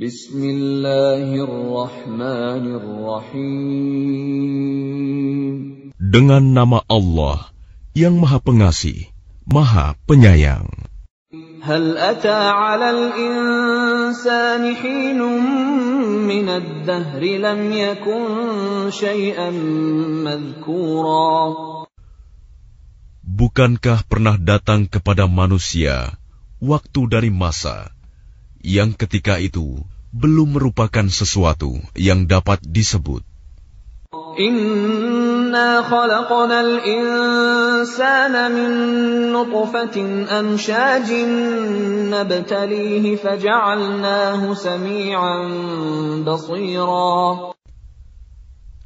Bismillahirrahmanirrahim. Dengan nama Allah yang Maha Pengasih, Maha Penyayang. Hal ata 'alal insani hinum min ad dahr lam yakun shay'an madhkura. Bukankah pernah datang kepada manusia waktu dari masa yang ketika itu belum merupakan sesuatu yang dapat disebut.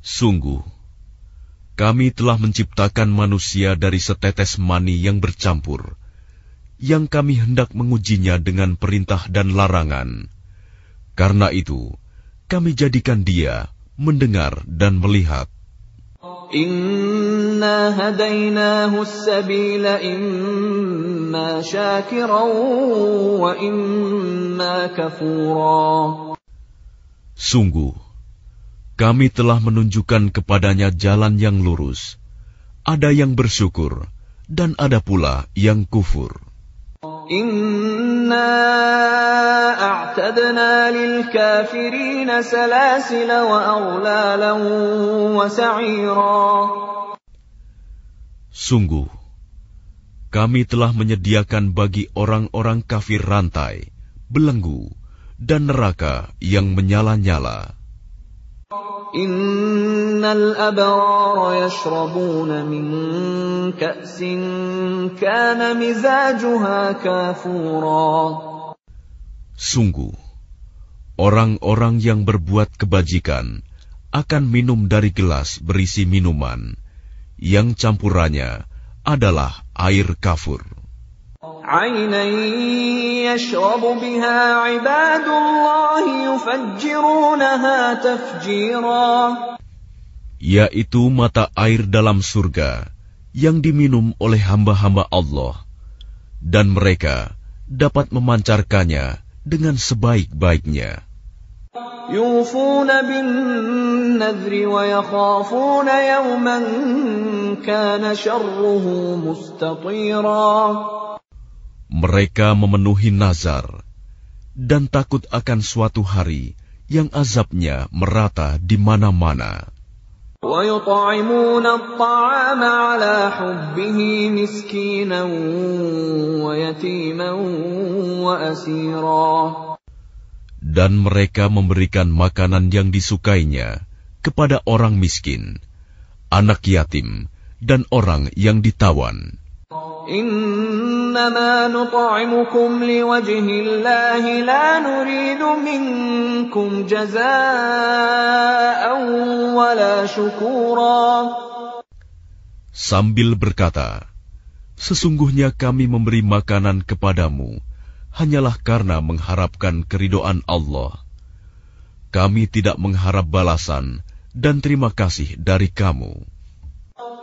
Sungguh, kami telah menciptakan manusia dari setetes mani yang bercampur yang kami hendak mengujinya dengan perintah dan larangan. Karena itu, kami jadikan dia mendengar dan melihat. Sungguh, kami telah menunjukkan kepadanya jalan yang lurus. Ada yang bersyukur, dan ada pula yang kufur. Inna lil wa Sungguh, kami telah menyediakan bagi orang-orang kafir rantai, belenggu, dan neraka yang menyala-nyala. Sungguh, orang-orang yang berbuat kebajikan akan minum dari gelas berisi minuman yang campurannya adalah air kafur. عَيْنًا يشرب بها عباد الله يفجرونها تفجيرا، yaitu mata air dalam surga yang diminum oleh hamba-hamba Allah dan mereka dapat memancarkannya dengan sebaik-baiknya. Mereka memenuhi nazar dan takut akan suatu hari yang azabnya merata di mana-mana. Dan mereka memberikan makanan yang disukainya kepada orang miskin, anak yatim, dan orang yang ditawan. إنما نطعمكم لوجه الله لا نريد منكم جزاء ولا شكورا Sambil berkata, Sesungguhnya kami memberi makanan kepadamu, hanyalah karena mengharapkan keridoan Allah. Kami tidak mengharap balasan dan terima kasih dari kamu.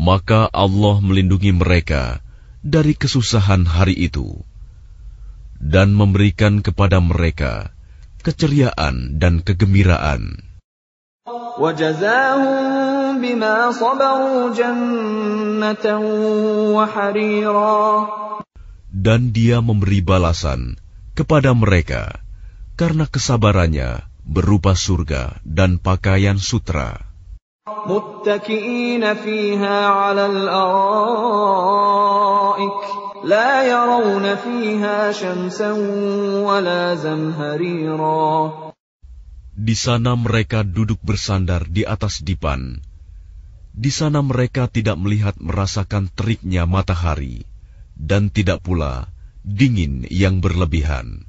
maka Allah melindungi mereka dari kesusahan hari itu dan memberikan kepada mereka keceriaan dan kegembiraan. Dan dia memberi balasan kepada mereka karena kesabarannya berupa surga dan pakaian sutra. متكئين فيها على الأرائك لا يرون فيها شمسا ولا زمهريرا Di sana mereka duduk bersandar di atas dipan. Di sana mereka tidak melihat merasakan teriknya matahari, dan tidak pula dingin yang berlebihan.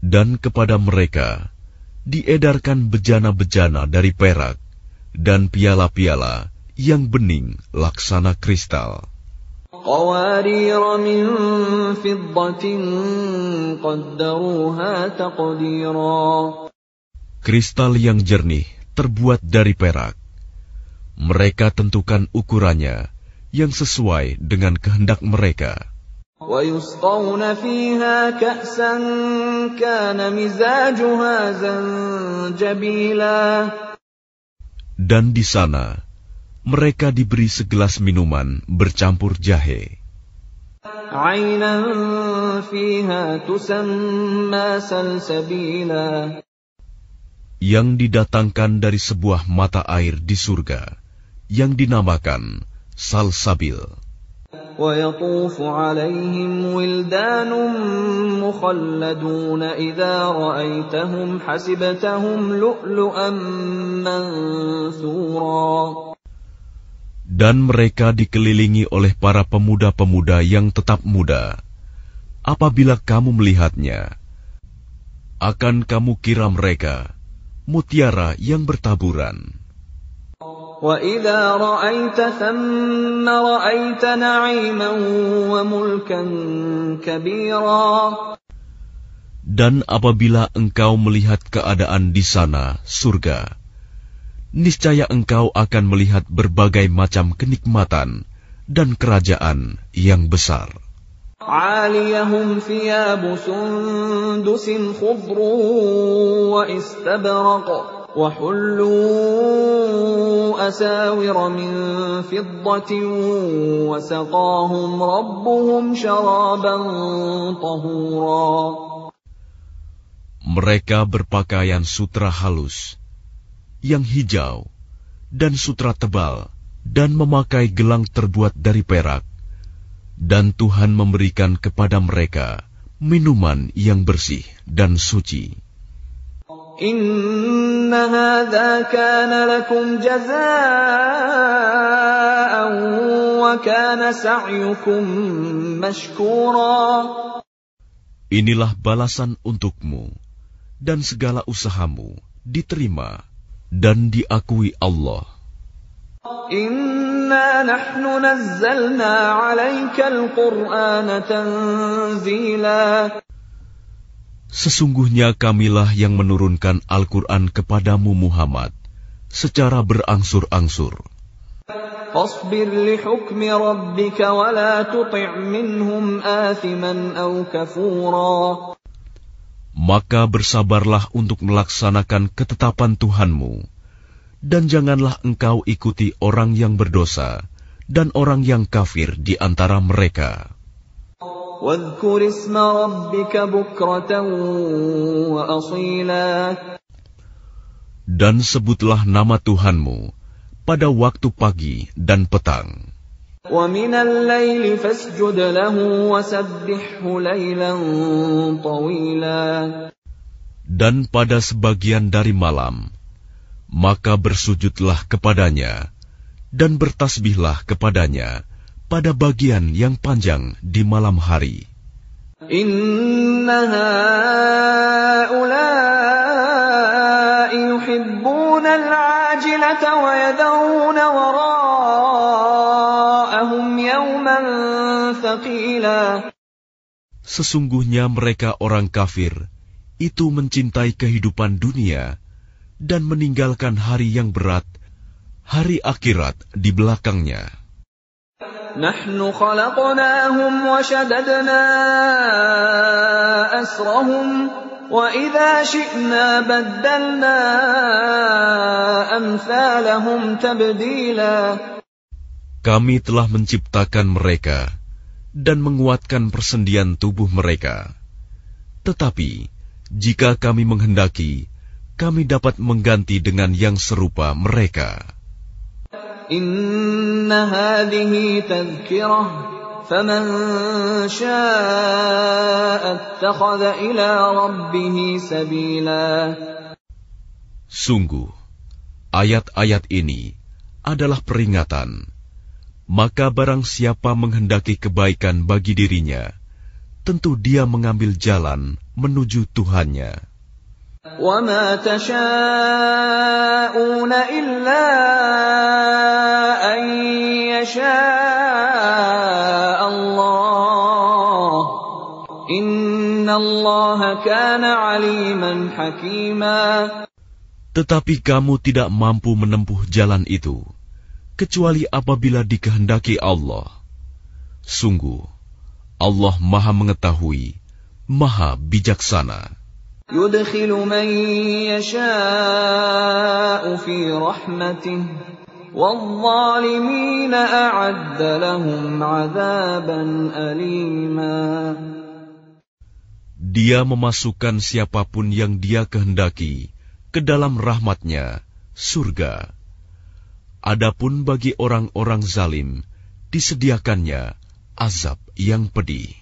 dan kepada mereka diedarkan bejana-bejana dari perak dan piala-piala yang bening laksana kristal. Kristal yang jernih terbuat dari perak. Mereka tentukan ukurannya yang sesuai dengan kehendak mereka. Dan di sana, mereka diberi segelas minuman bercampur jahe. Yang didatangkan dari sebuah mata air di surga, yang dinamakan Salsabil. ويطوف عليهم ولدان مخلدون إذا رأيتهم حسبتهم لؤلؤا منثورا Dan mereka dikelilingi oleh para pemuda-pemuda yang tetap muda. Apabila kamu melihatnya, akan kamu kira mereka mutiara yang bertaburan. وَإِذَا رَأَيْتَ ثَمَّ رَأَيْتَ نَعِيمًا وَمُلْكًا كَبِيرًا Dan apabila engkau melihat keadaan di sana, surga, niscaya engkau akan melihat berbagai macam kenikmatan dan kerajaan yang besar. عاليهم ثياب سندس خضر واستبرق mereka berpakaian sutra halus, yang hijau, dan sutra tebal, dan memakai gelang terbuat dari perak. Dan Tuhan memberikan kepada mereka minuman yang bersih dan suci. إن هذا كان لكم جزاء وكان سعيكم مشكورا Inilah balasan untukmu dan segala usahamu diterima dan diakui Allah. Inna nahnu nazzalna 'alaikal Qur'ana tanzila Sesungguhnya kamilah yang menurunkan Al-Quran kepadamu Muhammad secara berangsur-angsur. Maka bersabarlah untuk melaksanakan ketetapan Tuhanmu, dan janganlah engkau ikuti orang yang berdosa dan orang yang kafir di antara mereka. Dan sebutlah nama Tuhanmu pada waktu pagi dan petang. Dan pada sebagian dari malam, maka bersujudlah kepadanya dan bertasbihlah kepadanya pada bagian yang panjang di malam hari. Sesungguhnya mereka orang kafir, itu mencintai kehidupan dunia dan meninggalkan hari yang berat, hari akhirat di belakangnya. نحن خلقناهم وشددنا أسرهم وإذا شئنا بدلنا أمثالهم تبديلا Kami telah menciptakan mereka dan menguatkan persendian tubuh mereka. Tetapi, jika kami menghendaki, kami dapat mengganti dengan yang serupa mereka. Sungguh, ayat-ayat ini adalah peringatan. Maka barang siapa menghendaki kebaikan bagi dirinya, tentu dia mengambil jalan menuju Tuhannya. Tetapi kamu tidak mampu menempuh jalan itu, kecuali apabila dikehendaki Allah. Sungguh, Allah maha mengetahui, maha bijaksana. يدخل من يشاء في رحمته والظالمين أعد لهم عذابا أليما Dia memasukkan siapapun yang dia kehendaki ke dalam rahmatnya, surga. Adapun bagi orang-orang zalim, disediakannya azab yang pedih.